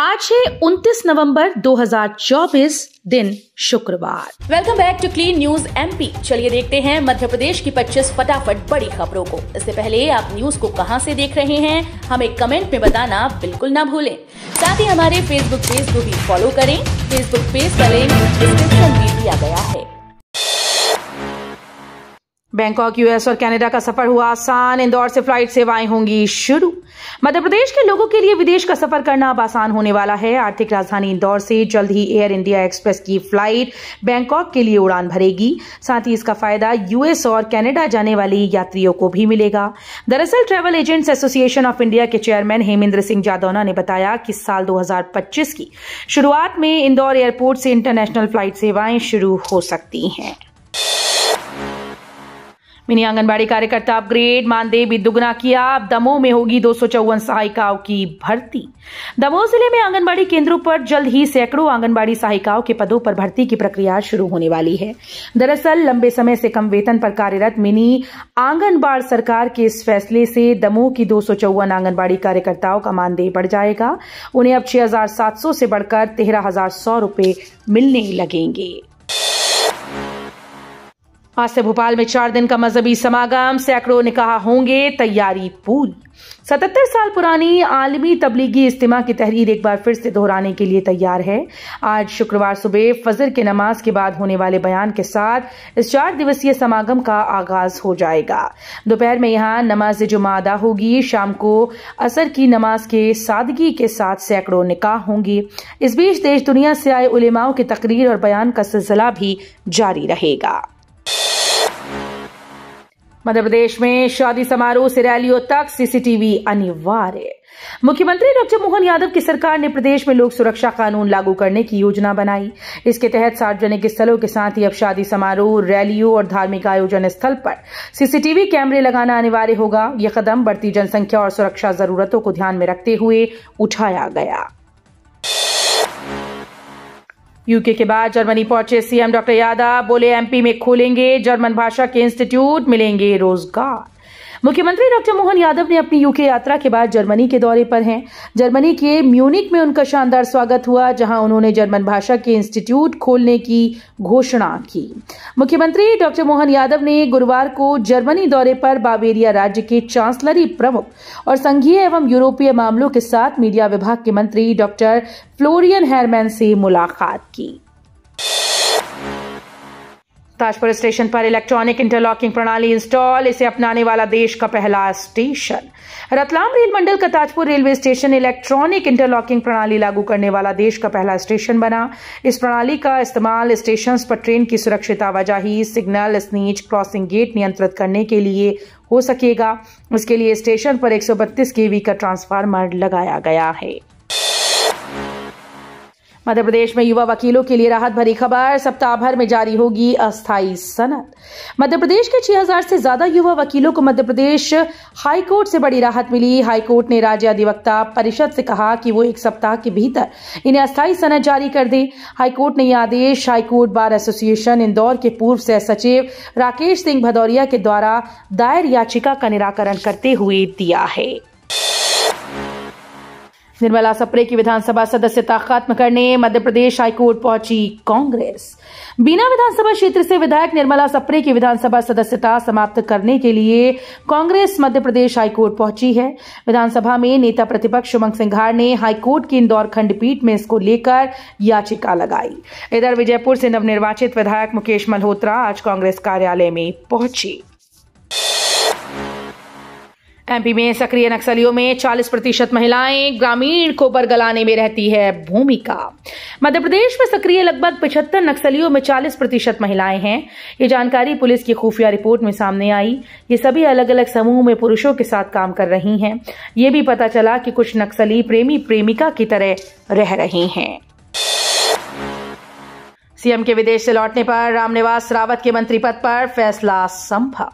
आज है 29 नवंबर 2024 दिन शुक्रवार welcome back to clean news MP चलिए देखते हैं मध्य प्रदेश की 25 फटाफट बड़ी खबरों को इससे पहले आप न्यूज को कहां से देख रहे हैं हमें कमेंट में बताना बिल्कुल ना भूलें साथ ही हमारे फेसबुक पेज को भी फॉलो करें फेसबुक पेज का लिंक डिस्क्रिप्शन में दिया गया है बैंकॉक यूएस और कनाडा का सफर हुआ आसान इंदौर से फ्लाइट सेवाएं होंगी शुरू मध्य प्रदेश के लोगों के लिए विदेश का सफर करना अब आसान होने वाला है आर्थिक राजधानी इंदौर से जल्द ही एयर इंडिया एक्सप्रेस की फ्लाइट बैंकॉक के लिए उड़ान भरेगी साथ ही इसका फायदा यूएस और कनाडा जाने वाले यात्रियों को भी मिलेगा दरअसल travel agents association of India के चेयरमैन हेमेंद्र सिंह जादौना ने बताया कि साल दो की शुरूआत में इंदौर एयरपोर्ट से इंटरनेशनल फ्लाइट सेवाएं शुरू हो सकती हैं मिनी आंगनबाड़ी कार्यकर्ता अपग्रेड मानदेय भी दुगना किया अब दमोह में होगी दो सहायिकाओं की भर्ती दमोह जिले में आंगनबाड़ी केंद्रों पर जल्द ही सैकड़ों आंगनबाड़ी सहायिकाओं के पदों पर भर्ती की प्रक्रिया शुरू होने वाली है दरअसल लंबे समय से कम वेतन पर कार्यरत मिनी आंगनबाड़ सरकार के इस फैसले से दमोह की दो आंगनबाड़ी कार्यकर्ताओं का मानदेय बढ़ जाएगा उन्हें अब छह से बढ़कर तेरह हजार सौ मिलने लगेंगे आज से भोपाल में चार दिन का मजहबी समागम सैकड़ों ने कहा होंगे तैयारी पूरी सतहत्तर साल पुरानी आलमी तबलीगी इज्तिमा की तहरीर एक बार फिर से दोहराने के लिए तैयार है आज शुक्रवार सुबह फजर के नमाज के बाद होने वाले बयान के साथ इस चार दिवसीय समागम का आगाज हो जाएगा दोपहर में यहाँ नमाज जुमा अदा होगी शाम को असर की नमाज के सादगी के साथ सैकड़ों निकाह होंगी इस बीच देश दुनिया से आए उलेमाओं की तकरीर और बयान का सिलसिला भी जारी रहेगा मध्य प्रदेश में शादी समारोह से रैलियों तक सीसीटीवी अनिवार्य मुख्यमंत्री डॉक्टर मोहन यादव की सरकार ने प्रदेश में लोक सुरक्षा कानून लागू करने की योजना बनाई इसके तहत सार्वजनिक स्थलों के साथ ही अब शादी समारोह रैलियों और धार्मिक आयोजन स्थल पर सीसीटीवी कैमरे लगाना अनिवार्य होगा यह कदम बढ़ती जनसंख्या और सुरक्षा जरूरतों को ध्यान में रखते हुए उठाया गया यूके के बाद जर्मनी पहुंचे सीएम डॉक्टर यादव बोले एमपी में खोलेंगे जर्मन भाषा के इंस्टीट्यूट मिलेंगे रोजगार मुख्यमंत्री डॉक्टर मोहन यादव ने अपनी यूके यात्रा के बाद जर्मनी के दौरे पर हैं जर्मनी के म्यूनिक में उनका शानदार स्वागत हुआ जहां उन्होंने जर्मन भाषा के इंस्टीट्यूट खोलने की घोषणा की मुख्यमंत्री डॉक्टर मोहन यादव ने गुरुवार को जर्मनी दौरे पर बावेरिया राज्य के चांसलरी प्रमुख और संघीय एवं यूरोपीय मामलों के साथ मीडिया विभाग के मंत्री डॉक्टर फ्लोरियन हेरमैन से मुलाकात की ताजपुर स्टेशन पर इलेक्ट्रॉनिक इंटरलॉकिंग प्रणाली इंस्टॉल इसे अपनाने वाला देश का पहला स्टेशन रतलाम रेल मंडल का Tajpur railway station electronic interlocking प्रणाली लागू करने वाला देश का पहला स्टेशन बना इस प्रणाली का इस्तेमाल स्टेशन पर ट्रेन की सुरक्षित आवाजाही सिग्नल स्नीच क्रॉसिंग गेट नियंत्रित करने के लिए हो सकेगा इसके लिए स्टेशन पर एक केवी का ट्रांसफार्मर लगाया गया है मध्य प्रदेश में युवा वकीलों के लिए राहत भरी खबर सप्ताह भर में जारी होगी अस्थायी सनत मध्य प्रदेश के 6000 से ज्यादा युवा वकीलों को मध्य प्रदेश हाईकोर्ट से बड़ी राहत मिली हाईकोर्ट ने राज्य अधिवक्ता परिषद से कहा कि वो एक सप्ताह के भीतर इन्हें अस्थायी सनत जारी कर दे हाईकोर्ट ने यह आदेश हाईकोर्ट बार एसोसिएशन इंदौर के पूर्व सह सचिव राकेश सिंह भदौरिया के द्वारा दायर याचिका का निराकरण करते हुए दिया है निर्मला सप्रे की विधानसभा सदस्यता खत्म करने मध्य प्रदेश हाईकोर्ट पहुंची कांग्रेस बीना विधानसभा क्षेत्र से विधायक निर्मला सप्रे की विधानसभा सदस्यता समाप्त करने के लिए कांग्रेस मध्य प्रदेश हाईकोर्ट पहुंची है विधानसभा में नेता प्रतिपक्ष उमंग सिंघार ने हाईकोर्ट की इंदौर खंडपीठ में इसको लेकर याचिका लगाई इधर विजयपुर से नवनिर्वाचित विधायक मुकेश मल्होत्रा आज कांग्रेस कार्यालय में पहुंची एमपी में सक्रिय नक्सलियों में 40 प्रतिशत महिलाएं ग्रामीण को बरगलाने में रहती है भूमिका मध्य प्रदेश में सक्रिय लगभग पिछहत्तर नक्सलियों में 40 प्रतिशत महिलाएं हैं ये जानकारी पुलिस की खुफिया रिपोर्ट में सामने आई ये सभी अलग अलग समूह में पुरुषों के साथ काम कर रही हैं ये भी पता चला कि कुछ नक्सली प्रेमी प्रेमिका की तरह रह रहे हैं सीएम के विदेश से लौटने पर रामनिवास रावत के मंत्री पद पर फैसला संभव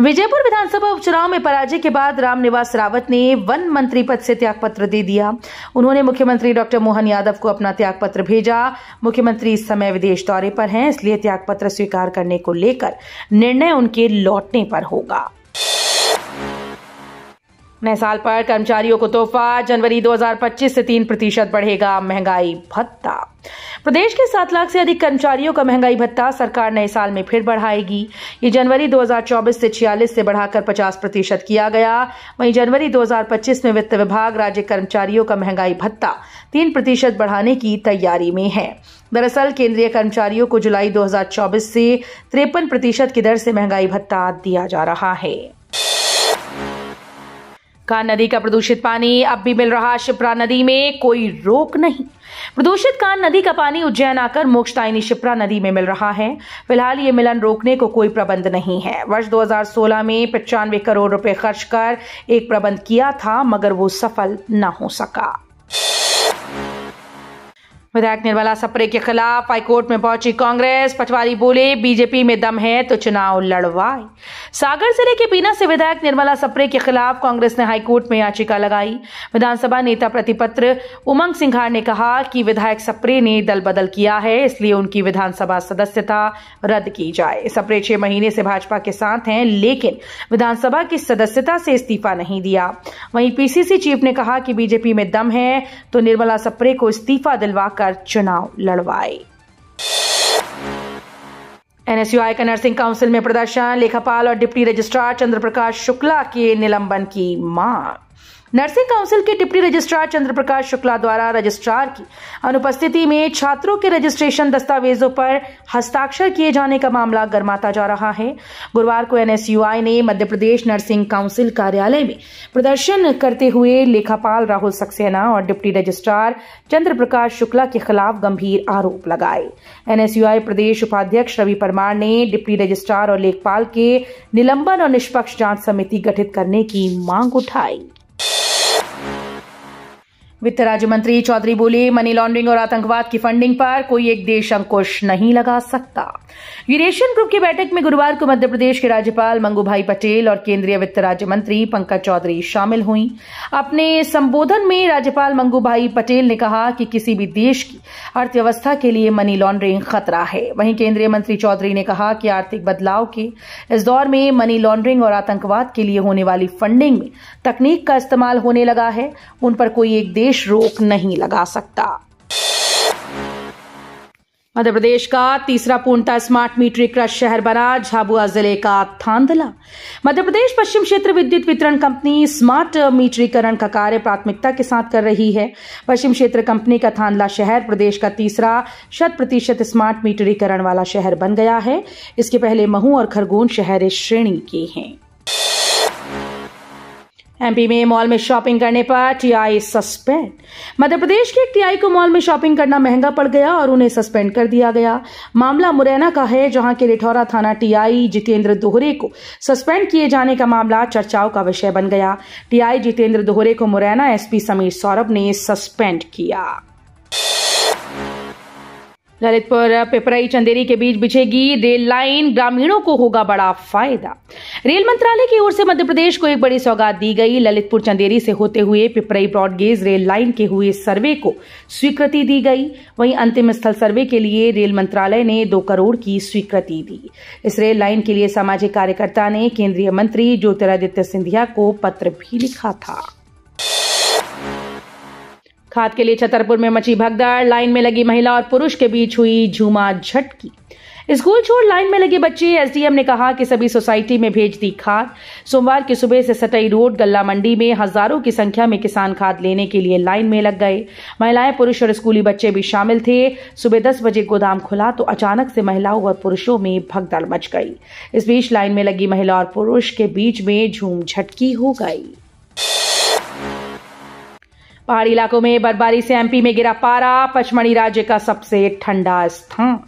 विजयपुर विधानसभा उपचुनाव में पराजय के बाद रामनिवास रावत ने वन मंत्री पद से त्यागपत्र दे दिया उन्होंने मुख्यमंत्री डॉक्टर मोहन यादव को अपना त्यागपत्र भेजा मुख्यमंत्री इस समय विदेश दौरे पर हैं इसलिए त्यागपत्र स्वीकार करने को लेकर निर्णय उनके लौटने पर होगा नए साल पर कर्मचारियों को तोहफा जनवरी 2025 से तीन प्रतिशत बढ़ेगा महंगाई भत्ता प्रदेश के सात लाख से अधिक कर्मचारियों का महंगाई भत्ता सरकार नए साल में फिर बढ़ाएगी ये जनवरी 2024 से छियालीस से बढ़ाकर 50 प्रतिशत किया गया वहीं जनवरी 2025 में वित्त विभाग राज्य कर्मचारियों का महंगाई भत्ता तीन प्रतिशत बढ़ाने की तैयारी में है दरअसल केंद्रीय कर्मचारियों को जुलाई 2024 से तिरपन प्रतिशत की दर से महंगाई भत्ता दिया जा रहा है कान नदी का प्रदूषित पानी अब भी मिल रहा शिप्रा नदी में कोई रोक नहीं प्रदूषित कान नदी का पानी उज्जैन आकर मोक्षदायिनी शिप्रा नदी में मिल रहा है फिलहाल ये मिलन रोकने को कोई प्रबंध नहीं है वर्ष 2016 में पचानवे करोड़ रुपए खर्च कर एक प्रबंध किया था मगर वो सफल न हो सका विधायक निर्मला सप्रे के खिलाफ हाईकोर्ट में पहुंची कांग्रेस पटवारी बोले बीजेपी में दम है तो चुनाव लड़वाए सागर जिले के बीना से विधायक निर्मला सप्रे के खिलाफ कांग्रेस ने हाईकोर्ट में याचिका लगाई विधानसभा नेता प्रतिपत्र उमंग सिंघार ने कहा कि विधायक सप्रे ने दल बदल किया है इसलिए उनकी विधानसभा सदस्यता रद्द की जाए सप्रे छह महीने से भाजपा के साथ हैं लेकिन विधानसभा की सदस्यता से इस्तीफा नहीं दिया वहीं पीसीसी चीफ ने कहा कि बीजेपी में दम है तो निर्मला सप्रे को इस्तीफा दिलवाकर चुनाव लड़वाए एनएसयूआई का नर्सिंग काउंसिल में प्रदर्शन लेखापाल और डिप्टी रजिस्ट्रार चंद्रप्रकाश शुक्ला के निलंबन की मांग नर्सिंग काउंसिल के डिप्टी रजिस्ट्रार चंद्र प्रकाश शुक्ला द्वारा रजिस्ट्रार की अनुपस्थिति में छात्रों के रजिस्ट्रेशन दस्तावेजों पर हस्ताक्षर किए जाने का मामला गर्माता जा रहा है गुरुवार को एनएसयूआई ने मध्य प्रदेश नर्सिंग काउंसिल कार्यालय में प्रदर्शन करते हुए लेखापाल राहुल सक्सेना और डिप्टी रजिस्ट्रार चंद्र प्रकाश शुक्ला के खिलाफ गंभीर आरोप लगाए एनएसयूआई प्रदेश उपाध्यक्ष रवि परमार ने डिप्टी रजिस्ट्रार और लेखपाल के निलंबन और निष्पक्ष जांच समिति गठित करने की मांग उठाई वित्त राज्य मंत्री चौधरी बोले मनी लॉन्ड्रिंग और आतंकवाद की फंडिंग पर कोई एक देश अंकुश नहीं लगा सकता यूरेशियन ग्रुप की बैठक में गुरुवार को मध्य प्रदेश के राज्यपाल मंगू भाई पटेल और केंद्रीय वित्त राज्य मंत्री पंकज चौधरी शामिल हुई अपने संबोधन में राज्यपाल मंगू भाई पटेल ने कहा कि किसी भी देश की अर्थव्यवस्था के लिए मनी लॉन्ड्रिंग खतरा है वहीं केंद्रीय मंत्री चौधरी ने कहा कि आर्थिक बदलाव के इस दौर में मनी लॉन्ड्रिंग और आतंकवाद के लिए होने वाली फंडिंग में तकनीक का इस्तेमाल होने लगा है उन पर कोई एक देश रोक नहीं लगा सकता मध्य प्रदेश का तीसरा पूर्णतः स्मार्ट मीटरी क्रश शहर बना झाबुआ जिले का थांदला मध्य प्रदेश पश्चिम क्षेत्र विद्युत वितरण कंपनी स्मार्ट मीटरीकरण का कार्य प्राथमिकता के साथ कर रही है पश्चिम क्षेत्र कंपनी का थांदला शहर प्रदेश का तीसरा शत प्रतिशत स्मार्ट मीटरीकरण वाला शहर बन गया है इसके पहले महू और खरगोन शहर श्रेणी के हैं एमपी में मॉल में शॉपिंग करने पर टीआई सस्पेंड मध्य प्रदेश के एक टीआई को मॉल में शॉपिंग करना महंगा पड़ गया और उन्हें सस्पेंड कर दिया गया मामला मुरैना का है जहां के लिठौरा थाना टीआई जितेंद्र दोहरे को सस्पेंड किए जाने का मामला चर्चाओं का विषय बन गया टीआई जितेंद्र दोहरे को मुरैना एसपी समीर सौरभ ने सस्पेंड किया ललितपुर पिपराई चंदेरी के बीच बिछेगी रेल लाइन ग्रामीणों को होगा बड़ा फायदा रेल मंत्रालय की ओर से मध्य प्रदेश को एक बड़ी सौगात दी गई ललितपुर चंदेरी से होते हुए पिपराई ब्रॉडगेज रेल लाइन के हुए सर्वे को स्वीकृति दी गई वहीं अंतिम स्थल सर्वे के लिए रेल मंत्रालय ने दो करोड़ की स्वीकृति दी इस रेल लाइन के लिए सामाजिक कार्यकर्ता ने केंद्रीय मंत्री ज्योतिरादित्य सिंधिया को पत्र भी लिखा था खाद के लिए छतरपुर में मची भगदड़ लाइन में लगी महिला और पुरुष के बीच हुई झूमा झटकी स्कूल छोड़ लाइन में लगे बच्चे एसडीएम ने कहा कि सभी सोसाइटी में भेज दी खाद सोमवार की सुबह से सटई रोड गल्ला मंडी में हजारों की संख्या में किसान खाद लेने के लिए लाइन में लग गए महिलाएं पुरुष और स्कूली बच्चे भी शामिल थे सुबह दस बजे गोदाम खुला तो अचानक से महिलाओं और पुरुषों में भगदड़ मच गई इस बीच लाइन में लगी महिला और पुरुष के बीच में झूम झटकी हो गई पहाड़ी इलाकों में बर्फबारी से एमपी में गिरा पारा पचमढ़ी राज्य का सबसे ठंडा स्थान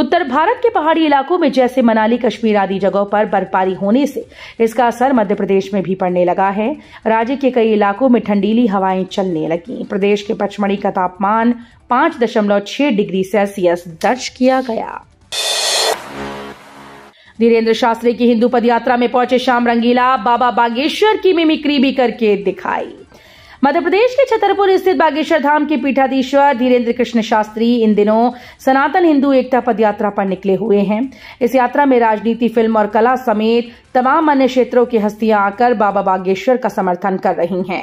उत्तर भारत के पहाड़ी इलाकों में जैसे मनाली कश्मीर आदि जगहों पर बर्फबारी होने से इसका असर मध्य प्रदेश में भी पड़ने लगा है राज्य के कई इलाकों में ठंडीली हवाएं चलने लगी प्रदेश के पचमढ़ी का तापमान पांच दशमलव छह डिग्री सेल्सियस दर्ज किया गया धीरेन्द्र शास्त्री की हिंदू पदयात्रा में पहुंचे श्याम रंगीला बाबा बागेश्वर की मिमिक्री भी करके दिखाई मध्य प्रदेश के छतरपुर स्थित बागेश्वर धाम के पीठाधीश्वर धीरेन्द्र कृष्ण शास्त्री इन दिनों सनातन हिंदू एकता पद यात्रा पर निकले हुए हैं इस यात्रा में राजनीति फिल्म और कला समेत तमाम अन्य क्षेत्रों की हस्तियां आकर बाबा बागेश्वर का समर्थन कर रही हैं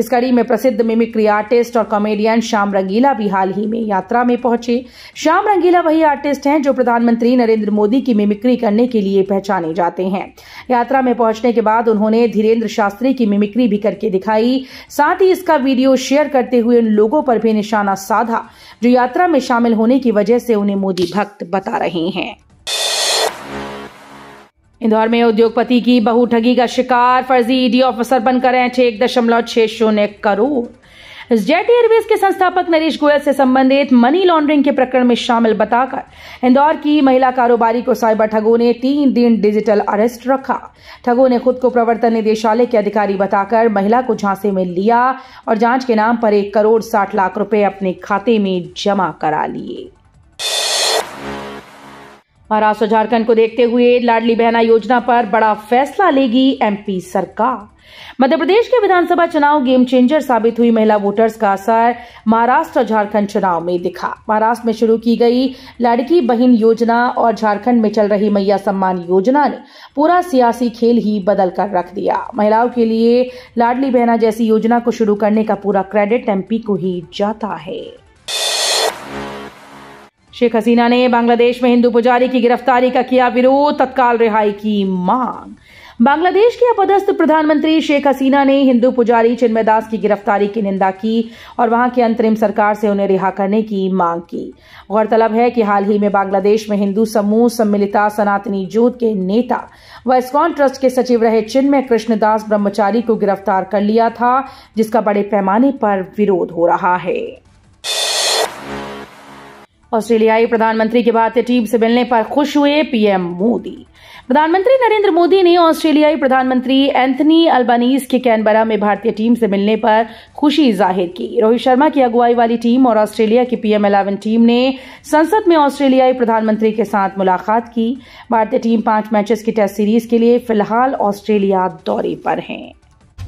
इस कड़ी में प्रसिद्ध मिमिक्री आर्टिस्ट और कॉमेडियन श्याम रंगीला भी हाल ही में यात्रा में पहुंचे श्याम रंगीला वही आर्टिस्ट हैं जो प्रधानमंत्री नरेंद्र मोदी की मिमिक्री करने के लिए पहचाने जाते हैं यात्रा में पहुंचने के बाद उन्होंने धीरेन्द्र शास्त्री की मिमिक्री भी करके दिखाई साथ ही इसका वीडियो शेयर करते हुए उन लोगों पर भी निशाना साधा जो यात्रा में शामिल होने की वजह से उन्हें मोदी भक्त बता रहे हैं इंदौर में उद्योगपति की बहु ठगी का शिकार फर्जी ईडी ऑफिसर बनकर हैं छह दशमलव छह शून्य करोड़ जेट एयरवेज के संस्थापक नरेश गोयल से संबंधित मनी लॉन्ड्रिंग के प्रकरण में शामिल बताकर इंदौर की महिला कारोबारी को साइबर ठगों ने तीन दिन डिजिटल अरेस्ट रखा ठगों ने खुद को प्रवर्तन निदेशालय के अधिकारी बताकर महिला को झांसे में लिया और जांच के नाम पर एक करोड़ साठ लाख रुपए अपने खाते में जमा करा लिए महाराष्ट्र झारखंड को देखते हुए लाडली बहना योजना पर बड़ा फैसला लेगी एमपी सरकार मध्य प्रदेश के विधानसभा चुनाव गेम चेंजर साबित हुई महिला वोटर्स का असर महाराष्ट्र और झारखंड चुनाव में दिखा महाराष्ट्र में शुरू की गई लड़की बहन योजना और झारखंड में चल रही मैया सम्मान योजना ने पूरा सियासी खेल ही बदल कर रख दिया महिलाओं के लिए लाडली बहना जैसी योजना को शुरू करने का पूरा क्रेडिट एमपी को ही जाता है शेख हसीना ने बांग्लादेश में हिंदू पुजारी की गिरफ्तारी का किया विरोध तत्काल रिहाई की मांग बांग्लादेश के अपदस्थ प्रधानमंत्री शेख हसीना ने हिंदू पुजारी चिन्मय दास की गिरफ्तारी की निंदा की और वहां की अंतरिम सरकार से उन्हें रिहा करने की मांग की गौरतलब है कि हाल ही में बांग्लादेश में हिंदू समूह सम्मिलिता सनातनी जोत के नेता व इस्कॉन ट्रस्ट के सचिव रहे चिन्मय कृष्णदास ब्रह्मचारी को गिरफ्तार कर लिया था जिसका बड़े पैमाने पर विरोध हो रहा है ऑस्ट्रेलियाई प्रधानमंत्री के भारतीय टीम से मिलने पर खुश हुए पीएम मोदी प्रधानमंत्री नरेंद्र मोदी ने ऑस्ट्रेलियाई प्रधानमंत्री एंथनी अल्बानीज के कैनबरा में भारतीय टीम से मिलने पर खुशी जाहिर की रोहित शर्मा की अगुवाई वाली टीम और ऑस्ट्रेलिया की पीएम इलेवन टीम ने संसद में ऑस्ट्रेलियाई प्रधानमंत्री के साथ मुलाकात की भारतीय टीम पांच मैचेस की टेस्ट सीरीज के लिए फिलहाल ऑस्ट्रेलिया दौरे पर है